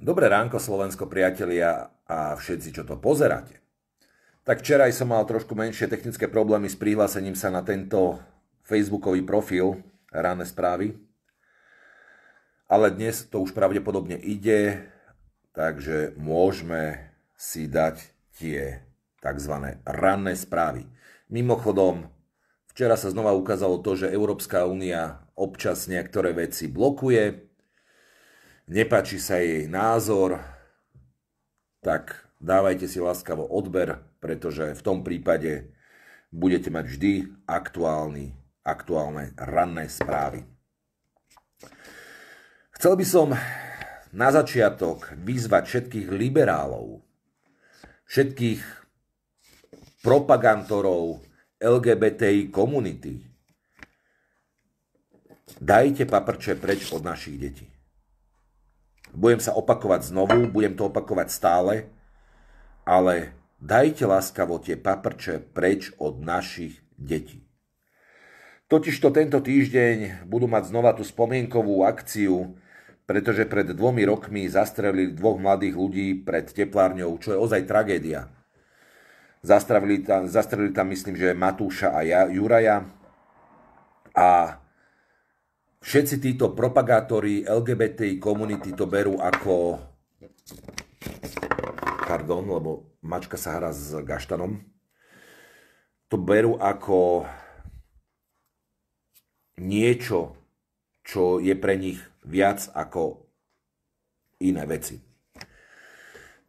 Dobré ránko Slovensko, priatelia a všetci, čo to pozeráte. Tak včera som mal trošku menšie technické problémy s prihlásením sa na tento facebookový profil Ráne správy. Ale dnes to už pravdepodobne ide, takže môžeme si dať tie tzv. ranné správy. Mimochodom, včera sa znova ukázalo to, že Európska únia občas niektoré veci blokuje, nepáči sa jej názor, tak dávajte si láskavo odber, pretože v tom prípade budete mať vždy aktuálny, aktuálne ranné správy. Chcel by som na začiatok vyzvať všetkých liberálov, všetkých propagantorov LGBTI komunity, dajte paprče preč od našich detí. Budem sa opakovať znovu, budem to opakovať stále, ale dajte láskavo tie paprče preč od našich detí. Totižto tento týždeň budú mať znova tú spomienkovú akciu, pretože pred dvomi rokmi zastrelili dvoch mladých ľudí pred teplárňou, čo je ozaj tragédia. Zastrelili tam, zastrelili tam myslím, že Matúša a ja, Juraja a všetci títo propagátori LGBT komunity to berú ako... Pardon, lebo mačka sa hrá s gaštanom. To berú ako niečo, čo je pre nich viac ako iné veci.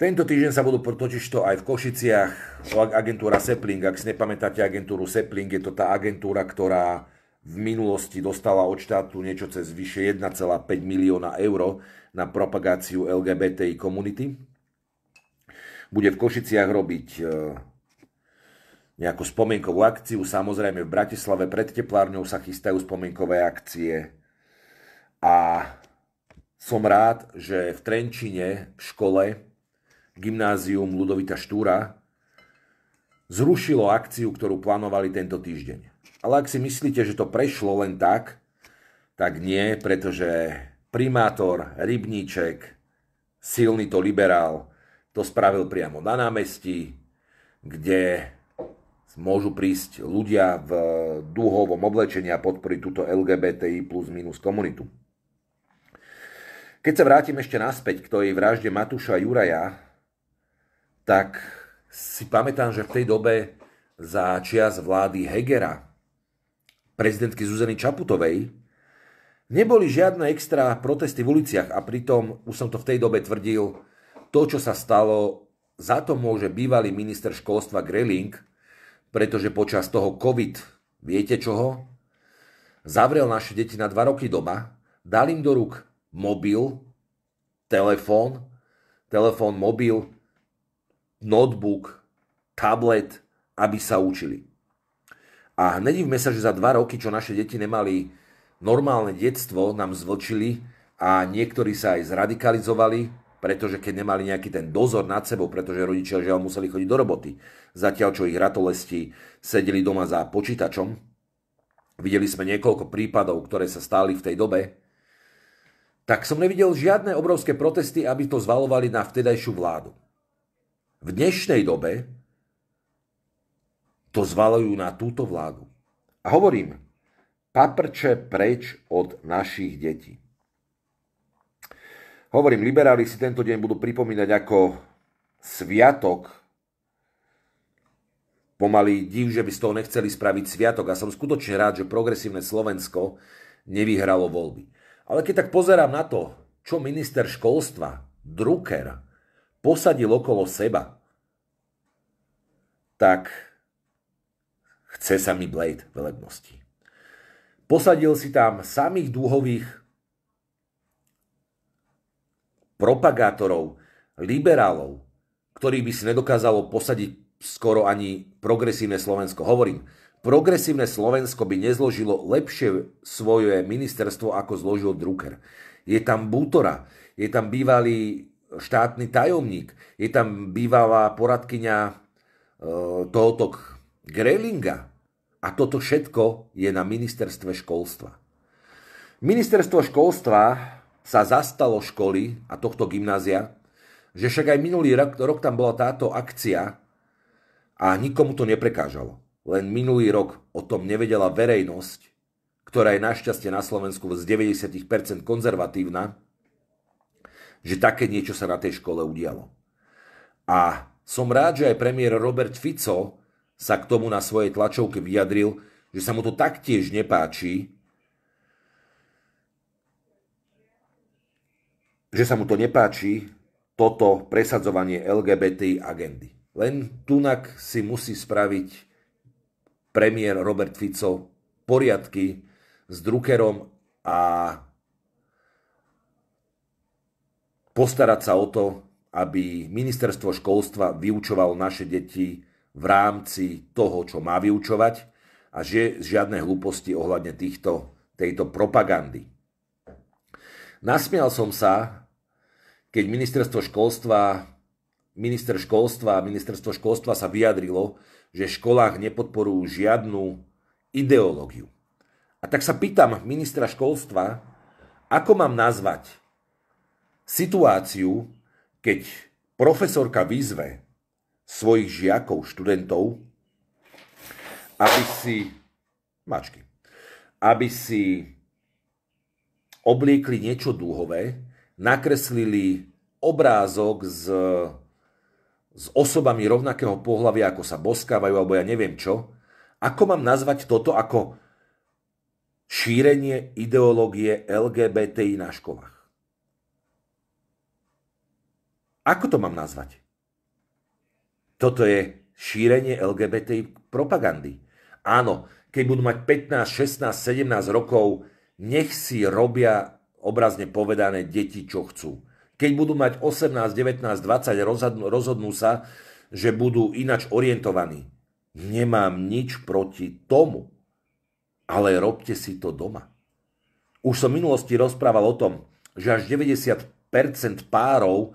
Tento týždeň sa budú totiž to aj v Košiciach agentúra Sepling. Ak si nepamätáte agentúru Sepling, je to tá agentúra, ktorá v minulosti dostala od štátu niečo cez vyše 1,5 milióna eur na propagáciu LGBTI komunity. Bude v Košiciach robiť e, nejakú spomienkovú akciu. Samozrejme v Bratislave pred teplárňou sa chystajú spomienkové akcie. A som rád, že v Trenčine v škole gymnázium Ludovita Štúra zrušilo akciu, ktorú plánovali tento týždeň. Ale ak si myslíte, že to prešlo len tak, tak nie, pretože primátor, rybníček, silný to liberál, to spravil priamo na námestí, kde môžu prísť ľudia v dúhovom oblečení a podporiť túto LGBTI plus minus komunitu. Keď sa vrátim ešte naspäť k tej vražde Matúša Juraja, tak si pamätám, že v tej dobe za čias vlády Hegera prezidentky Zuzany Čaputovej, neboli žiadne extra protesty v uliciach a pritom, už som to v tej dobe tvrdil, to, čo sa stalo, za to môže bývalý minister školstva Greling, pretože počas toho COVID, viete čoho? Zavrel naše deti na 2 roky doma, dal im do rúk mobil, telefón, telefón, mobil, notebook, tablet, aby sa učili. A nedivme sa, že za dva roky, čo naše deti nemali normálne detstvo, nám zvlčili a niektorí sa aj zradikalizovali, pretože keď nemali nejaký ten dozor nad sebou, pretože rodičia žiaľ museli chodiť do roboty, zatiaľ čo ich ratolesti sedeli doma za počítačom. Videli sme niekoľko prípadov, ktoré sa stáli v tej dobe, tak som nevidel žiadne obrovské protesty, aby to zvalovali na vtedajšiu vládu. V dnešnej dobe to zvalujú na túto vládu. A hovorím, paprče preč od našich detí. Hovorím, liberáli si tento deň budú pripomínať ako sviatok, pomaly div, že by z toho nechceli spraviť sviatok a som skutočne rád, že progresívne Slovensko nevyhralo voľby. Ale keď tak pozerám na to, čo minister školstva Drucker posadil okolo seba, tak chce sa mi Blade velebnosti. Posadil si tam samých dúhových propagátorov, liberálov, ktorých by si nedokázalo posadiť skoro ani progresívne Slovensko. Hovorím, progresívne Slovensko by nezložilo lepšie svoje ministerstvo, ako zložil Drucker. Je tam Bútora, je tam bývalý štátny tajomník, je tam bývalá poradkyňa e, tohoto Grelinga, a toto všetko je na ministerstve školstva. Ministerstvo školstva sa zastalo školy a tohto gymnázia, že však aj minulý rok, rok tam bola táto akcia a nikomu to neprekážalo. Len minulý rok o tom nevedela verejnosť, ktorá je našťastie na Slovensku z 90% konzervatívna, že také niečo sa na tej škole udialo. A som rád, že aj premiér Robert Fico sa k tomu na svojej tlačovke vyjadril, že sa mu to taktiež nepáči, že sa mu to nepáči, toto presadzovanie LGBT agendy. Len tunak si musí spraviť premiér Robert Fico poriadky s Druckerom a postarať sa o to, aby ministerstvo školstva vyučovalo naše deti v rámci toho, čo má vyučovať a že žiadne hlúposti ohľadne týchto, tejto propagandy. Nasmial som sa, keď ministerstvo školstva, minister školstva a ministerstvo školstva sa vyjadrilo, že v školách nepodporujú žiadnu ideológiu. A tak sa pýtam ministra školstva, ako mám nazvať situáciu, keď profesorka výzve svojich žiakov, študentov, aby si, mačky, aby si obliekli niečo dúhové, nakreslili obrázok s, s osobami rovnakého pohľavia, ako sa boskávajú, alebo ja neviem čo. Ako mám nazvať toto ako šírenie ideológie LGBTI na školách? Ako to mám nazvať? Toto je šírenie LGBT propagandy. Áno, keď budú mať 15, 16, 17 rokov, nech si robia obrazne povedané deti, čo chcú. Keď budú mať 18, 19, 20, rozhodnú, rozhodnú sa, že budú inač orientovaní. Nemám nič proti tomu, ale robte si to doma. Už som v minulosti rozprával o tom, že až 90% párov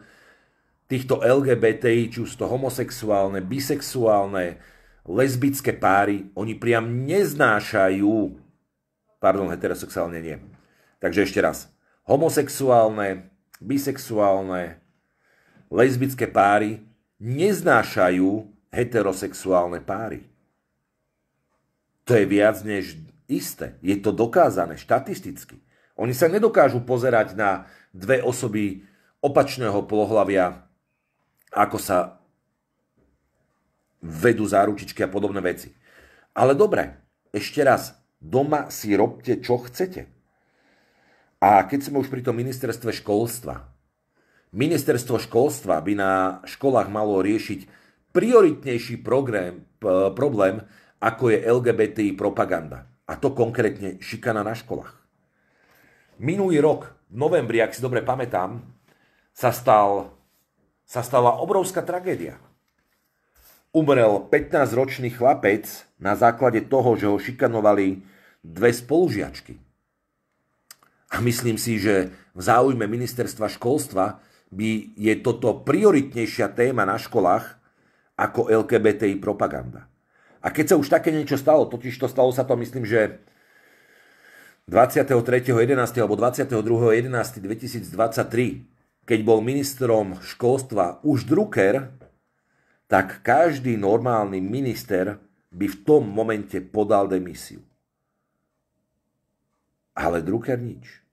týchto LGBTI, či už to homosexuálne, bisexuálne, lesbické páry, oni priam neznášajú, pardon, heterosexuálne nie. Takže ešte raz, homosexuálne, bisexuálne, lesbické páry neznášajú heterosexuálne páry. To je viac než isté. Je to dokázané štatisticky. Oni sa nedokážu pozerať na dve osoby opačného pohľavia ako sa vedú záručičky a podobné veci. Ale dobre, ešte raz, doma si robte, čo chcete. A keď sme už pri tom ministerstve školstva, ministerstvo školstva by na školách malo riešiť prioritnejší program, problém, ako je LGBTI propaganda. A to konkrétne šikana na školách. Minulý rok, v novembri, ak si dobre pamätám, sa stal sa stala obrovská tragédia. Umrel 15-ročný chlapec na základe toho, že ho šikanovali dve spolužiačky. A myslím si, že v záujme ministerstva školstva by je toto prioritnejšia téma na školách ako LGBTI propaganda. A keď sa už také niečo stalo, totiž to stalo sa to, myslím, že 23.11. alebo 22.11.2023 keď bol ministrom školstva už Drucker, tak každý normálny minister by v tom momente podal demisiu. Ale Drucker nič.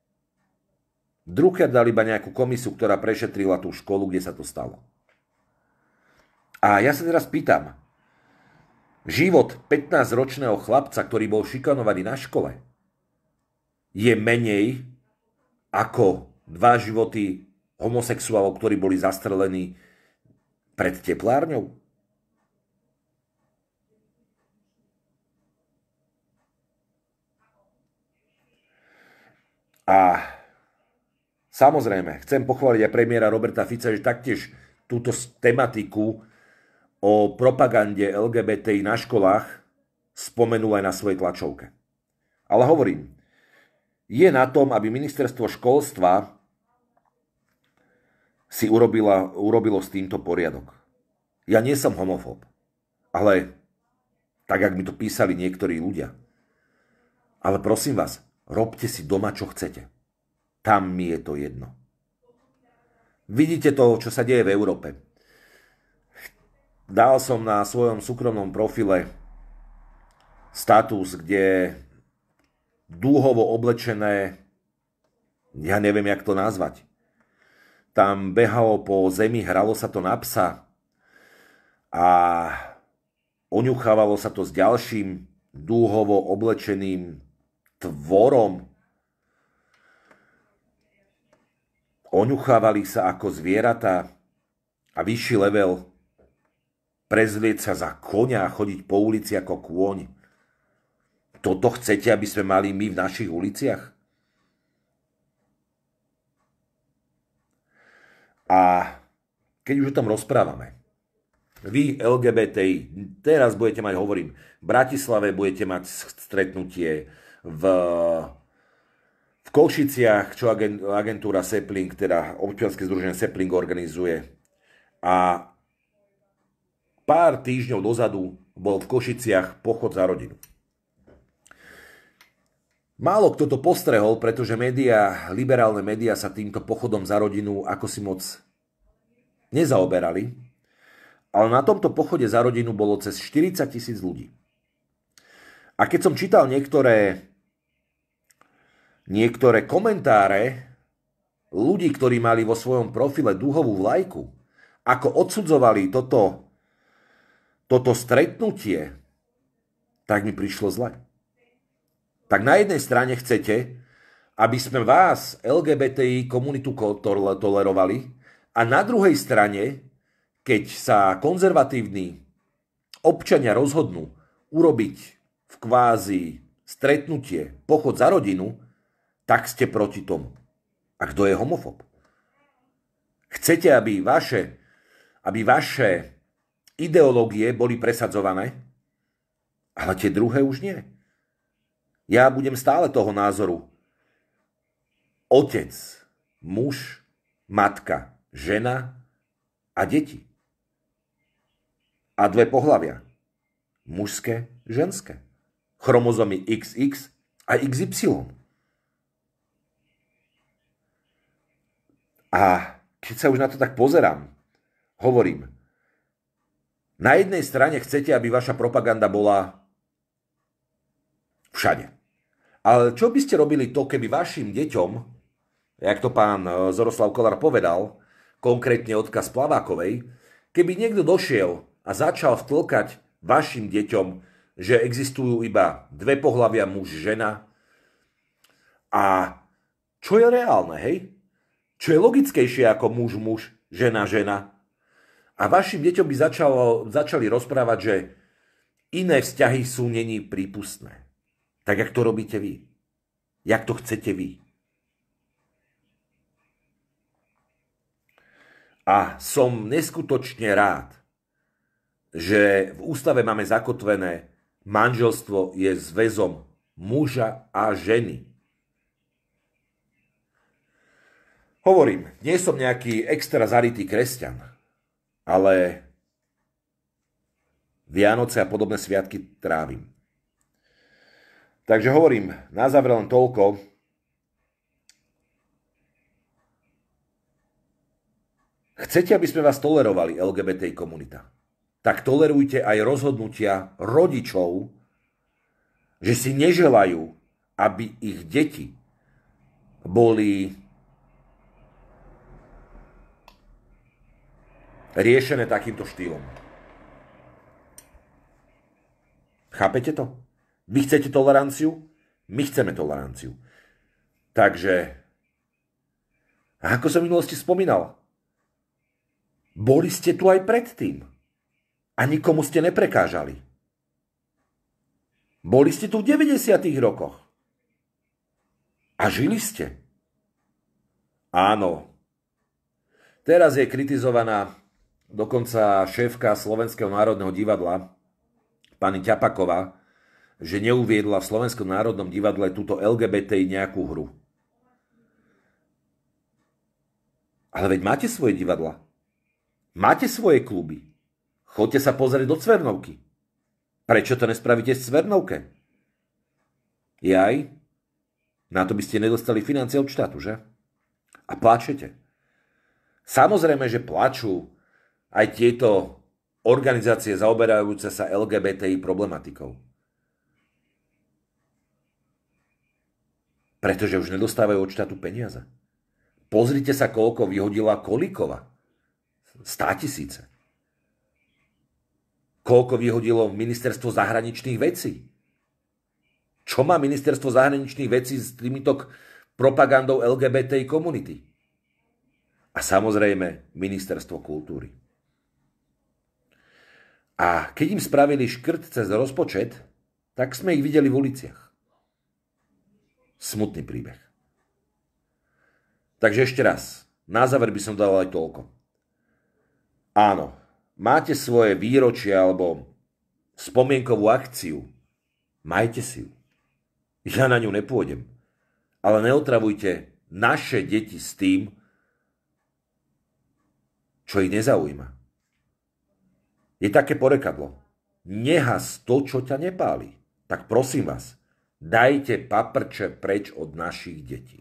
Drucker dal iba nejakú komisiu, ktorá prešetrila tú školu, kde sa to stalo. A ja sa teraz pýtam, život 15-ročného chlapca, ktorý bol šikanovaný na škole, je menej ako dva životy homosexuálov, ktorí boli zastrelení pred teplárňou? A samozrejme, chcem pochváliť aj premiéra Roberta Fica, že taktiež túto tematiku o propagande LGBTI na školách spomenul aj na svojej tlačovke. Ale hovorím, je na tom, aby ministerstvo školstva si urobila, urobilo s týmto poriadok. Ja nie som homofób, ale tak, ak mi to písali niektorí ľudia. Ale prosím vás, robte si doma, čo chcete. Tam mi je to jedno. Vidíte to, čo sa deje v Európe. Dal som na svojom súkromnom profile status, kde dúhovo oblečené, ja neviem, jak to nazvať, tam behalo po zemi, hralo sa to na psa a oňuchávalo sa to s ďalším dúhovo oblečeným tvorom. Oňuchávali sa ako zvieratá a vyšší level prezlieť sa za konia a chodiť po ulici ako kôň. Toto chcete, aby sme mali my v našich uliciach? A keď už o tom rozprávame, vy LGBTI, teraz budete mať, hovorím, v Bratislave budete mať stretnutie, v, v Košiciach, čo agentúra Sepling, teda občianske združenie Sepling organizuje. A pár týždňov dozadu bol v Košiciach pochod za rodinu. Málo kto to postrehol, pretože médiá, liberálne médiá sa týmto pochodom za rodinu ako si moc nezaoberali, ale na tomto pochode za rodinu bolo cez 40 tisíc ľudí. A keď som čítal niektoré, niektoré komentáre ľudí, ktorí mali vo svojom profile dúhovú vlajku, ako odsudzovali toto, toto stretnutie, tak mi prišlo zle tak na jednej strane chcete, aby sme vás, LGBTI komunitu, tolerovali a na druhej strane, keď sa konzervatívni občania rozhodnú urobiť v kvázi stretnutie, pochod za rodinu, tak ste proti tomu. A kto je homofób? Chcete, aby vaše, aby vaše ideológie boli presadzované, ale tie druhé už nie. Ja budem stále toho názoru. Otec, muž, matka, žena a deti. A dve pohlavia. Mužské, ženské. Chromozomy XX a XY. A keď sa už na to tak pozerám, hovorím, na jednej strane chcete, aby vaša propaganda bola všade. Ale čo by ste robili to, keby vašim deťom, jak to pán e, Zoroslav Kolár povedal, konkrétne odkaz Plavákovej, keby niekto došiel a začal vtlkať vašim deťom, že existujú iba dve pohľavia muž, žena a čo je reálne, hej? Čo je logickejšie ako muž, muž, žena, žena. A vašim deťom by začalo, začali rozprávať, že iné vzťahy sú není prípustné. Tak, jak to robíte vy. Jak to chcete vy. A som neskutočne rád, že v ústave máme zakotvené manželstvo je zväzom muža a ženy. Hovorím, nie som nejaký extra zaritý kresťan, ale Vianoce a podobné sviatky trávim. Takže hovorím, na záver len toľko. Chcete, aby sme vás tolerovali, LGBT komunita? Tak tolerujte aj rozhodnutia rodičov, že si neželajú, aby ich deti boli riešené takýmto štýlom. Chápete to? Vy chcete toleranciu? My chceme toleranciu. Takže, ako som v minulosti spomínal, boli ste tu aj predtým a nikomu ste neprekážali. Boli ste tu v 90. rokoch a žili ste. Áno. Teraz je kritizovaná dokonca šéfka Slovenského národného divadla, pani Ťapaková, že neuviedla v Slovenskom národnom divadle túto LGBT nejakú hru. Ale veď máte svoje divadla. Máte svoje kluby. Chodte sa pozrieť do Cvernovky. Prečo to nespravíte v Cvernovke? Jaj, na to by ste nedostali financie od štátu, že? A pláčete. Samozrejme, že plačú aj tieto organizácie zaoberajúce sa LGBTI problematikou. pretože už nedostávajú od štátu peniaze. Pozrite sa, koľko vyhodila Kolikova. Stá tisíce. Koľko vyhodilo ministerstvo zahraničných vecí. Čo má ministerstvo zahraničných vecí s týmito propagandou LGBT komunity? A samozrejme ministerstvo kultúry. A keď im spravili škrt cez rozpočet, tak sme ich videli v uliciach. Smutný príbeh. Takže ešte raz, na záver by som dal aj toľko. Áno, máte svoje výročie alebo spomienkovú akciu, majte si ju. Ja na ňu nepôjdem. Ale neotravujte naše deti s tým, čo ich nezaujíma. Je také porekadlo. Nehas to, čo ťa nepáli. Tak prosím vás, Dajte paprče preč od našich detí.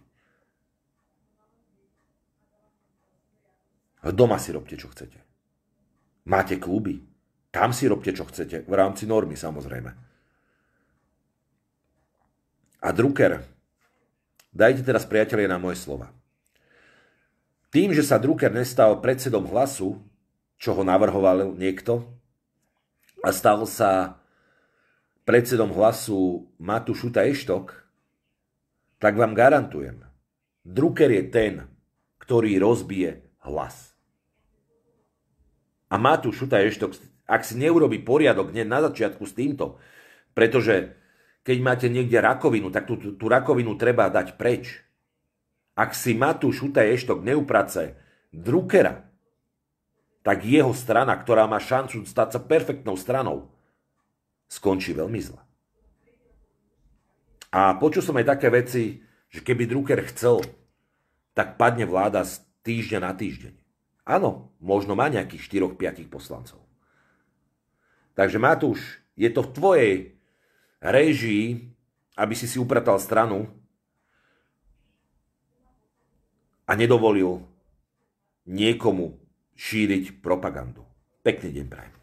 Doma si robte, čo chcete. Máte kluby. Tam si robte, čo chcete. V rámci normy, samozrejme. A Drucker. Dajte teraz, priatelia, na moje slova. Tým, že sa Drucker nestal predsedom hlasu, čo ho navrhoval niekto, a stal sa predsedom hlasu Matu Šuta Eštok, tak vám garantujem, Drucker je ten, ktorý rozbije hlas. A Matu Šuta Eštok, ak si neurobi poriadok hneď na začiatku s týmto, pretože keď máte niekde rakovinu, tak tú, tú, tú rakovinu treba dať preč. Ak si Matu Šuta Eštok neuprace Druckera, tak jeho strana, ktorá má šancu stať sa perfektnou stranou, skončí veľmi zle. A počul som aj také veci, že keby Drucker chcel, tak padne vláda z týždňa na týždeň. Áno, možno má nejakých 4-5 poslancov. Takže Matúš, je to v tvojej režii, aby si si upratal stranu a nedovolil niekomu šíriť propagandu. Pekný deň prajem.